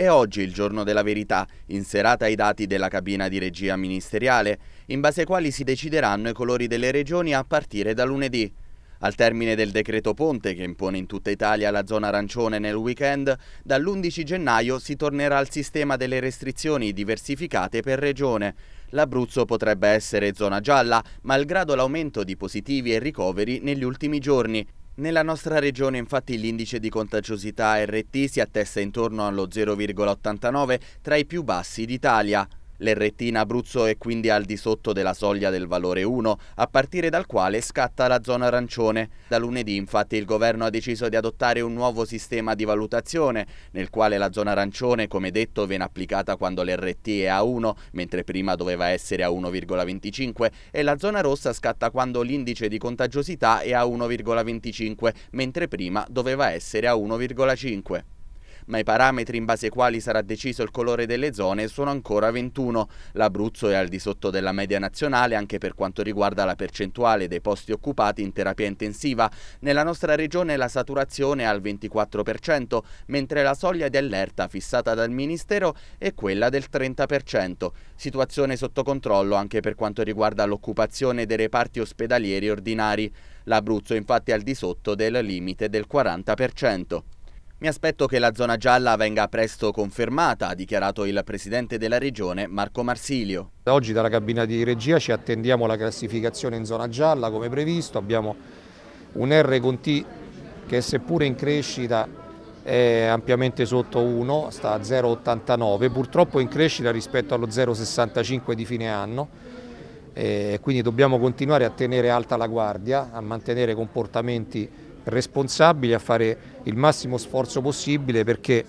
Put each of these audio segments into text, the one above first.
È oggi il giorno della verità, inserata serata ai dati della cabina di regia ministeriale, in base ai quali si decideranno i colori delle regioni a partire da lunedì. Al termine del decreto Ponte, che impone in tutta Italia la zona arancione nel weekend, dall'11 gennaio si tornerà al sistema delle restrizioni diversificate per regione. L'Abruzzo potrebbe essere zona gialla, malgrado l'aumento di positivi e ricoveri negli ultimi giorni, nella nostra regione infatti l'indice di contagiosità RT si attesta intorno allo 0,89 tra i più bassi d'Italia. L'RT in Abruzzo è quindi al di sotto della soglia del valore 1, a partire dal quale scatta la zona arancione. Da lunedì infatti il governo ha deciso di adottare un nuovo sistema di valutazione, nel quale la zona arancione, come detto, viene applicata quando l'RT è a 1, mentre prima doveva essere a 1,25, e la zona rossa scatta quando l'indice di contagiosità è a 1,25, mentre prima doveva essere a 1,5 ma i parametri in base ai quali sarà deciso il colore delle zone sono ancora 21. L'Abruzzo è al di sotto della media nazionale anche per quanto riguarda la percentuale dei posti occupati in terapia intensiva. Nella nostra regione la saturazione è al 24%, mentre la soglia di allerta fissata dal Ministero è quella del 30%. Situazione sotto controllo anche per quanto riguarda l'occupazione dei reparti ospedalieri ordinari. L'Abruzzo infatti è al di sotto del limite del 40%. Mi aspetto che la zona gialla venga presto confermata, ha dichiarato il presidente della regione Marco Marsilio. Oggi dalla cabina di regia ci attendiamo la classificazione in zona gialla come previsto, abbiamo un R con T che seppure in crescita è ampiamente sotto 1, sta a 0,89, purtroppo in crescita rispetto allo 0,65 di fine anno, quindi dobbiamo continuare a tenere alta la guardia, a mantenere comportamenti responsabili a fare il massimo sforzo possibile perché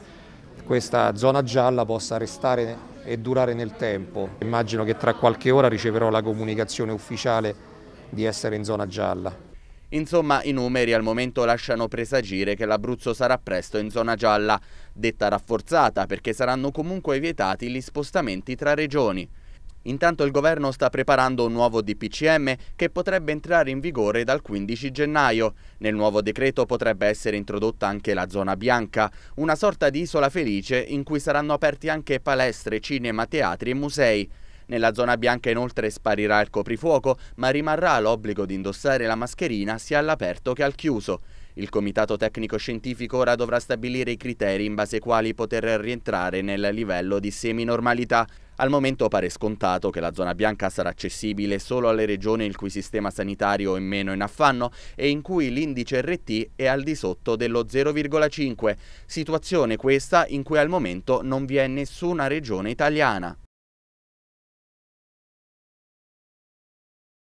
questa zona gialla possa restare e durare nel tempo. Immagino che tra qualche ora riceverò la comunicazione ufficiale di essere in zona gialla. Insomma, i numeri al momento lasciano presagire che l'Abruzzo sarà presto in zona gialla, detta rafforzata perché saranno comunque vietati gli spostamenti tra regioni. Intanto il governo sta preparando un nuovo DPCM che potrebbe entrare in vigore dal 15 gennaio. Nel nuovo decreto potrebbe essere introdotta anche la zona bianca, una sorta di isola felice in cui saranno aperti anche palestre, cinema, teatri e musei. Nella zona bianca inoltre sparirà il coprifuoco, ma rimarrà l'obbligo di indossare la mascherina sia all'aperto che al chiuso. Il Comitato Tecnico Scientifico ora dovrà stabilire i criteri in base ai quali poter rientrare nel livello di seminormalità. Al momento pare scontato che la zona bianca sarà accessibile solo alle regioni il cui sistema sanitario è meno in affanno e in cui l'indice RT è al di sotto dello 0,5, situazione questa in cui al momento non vi è nessuna regione italiana.